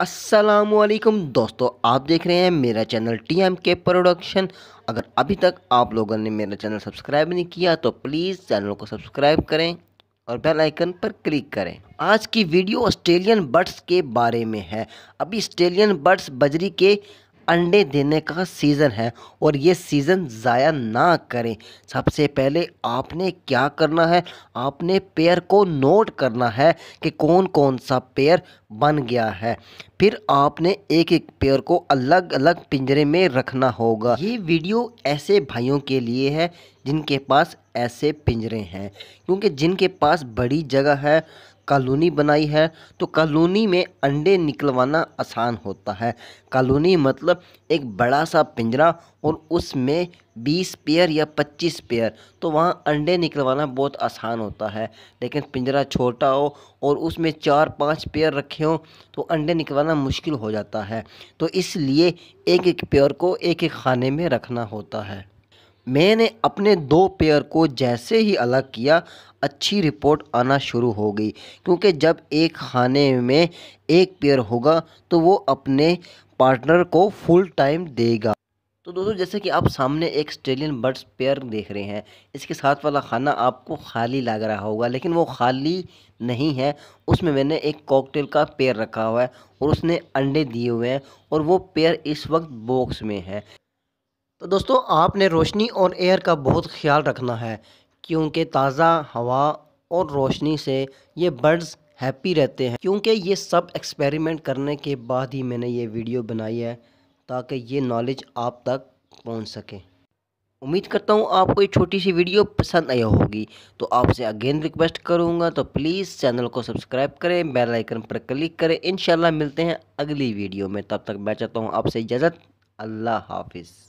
असलकुम दोस्तों आप देख रहे हैं मेरा चैनल टी एम के प्रोडक्शन अगर अभी तक आप लोगों ने मेरा चैनल सब्सक्राइब नहीं किया तो प्लीज़ चैनल को सब्सक्राइब करें और बेल आइकन पर क्लिक करें आज की वीडियो ऑस्ट्रेलियन बर्ड्स के बारे में है अभी ऑस्ट्रेलियन बर्ड्स बजरी के अंडे देने का सीज़न है और ये सीज़न ज़ाया ना करें सबसे पहले आपने क्या करना है आपने पेयर को नोट करना है कि कौन कौन सा पेयर बन गया है फिर आपने एक एक पेयर को अलग अलग पिंजरे में रखना होगा ये वीडियो ऐसे भाइयों के लिए है जिनके पास ऐसे पिंजरे हैं क्योंकि जिनके पास बड़ी जगह है कॉलोनी बनाई है तो कॉलोनी में अंडे निकलवाना आसान होता है कॉलोनी मतलब एक बड़ा सा पिंजरा और उसमें 20 पेयर या 25 पेयर तो वहाँ अंडे निकलवाना बहुत आसान होता है लेकिन पिंजरा छोटा हो और उसमें चार पांच पेयर रखे हों तो अंडे निकलवाना मुश्किल हो जाता है तो इसलिए एक एक पेयर को एक एक खाने में रखना होता है मैंने अपने दो पेयर को जैसे ही अलग किया अच्छी रिपोर्ट आना शुरू हो गई क्योंकि जब एक खाने में एक पेयर होगा तो वो अपने पार्टनर को फुल टाइम देगा तो दोस्तों जैसे कि आप सामने एक स्टेलियन बर्ड्स पेयर देख रहे हैं इसके साथ वाला खाना आपको खाली लग रहा होगा लेकिन वो खाली नहीं है उसमें मैंने एक कॉकटेल का पेयर रखा हुआ है और उसने अंडे दिए हुए हैं और वो पेयर इस वक्त बॉक्स में है तो दोस्तों आपने रोशनी और एयर का बहुत ख्याल रखना है क्योंकि ताज़ा हवा और रोशनी से ये बर्ड्स हैप्पी रहते हैं क्योंकि ये सब एक्सपेरिमेंट करने के बाद ही मैंने ये वीडियो बनाई है ताकि ये नॉलेज आप तक पहुंच सके उम्मीद करता हूँ आपको ये छोटी सी वीडियो पसंद आई होगी तो आपसे अगेन रिक्वेस्ट करूँगा तो प्लीज़ चैनल को सब्सक्राइब करें बेल आइकन पर क्लिक करें इन मिलते हैं अगली वीडियो में तब तक मैं चाहता हूँ आपसे इजाज़त अल्लाह हाफिज़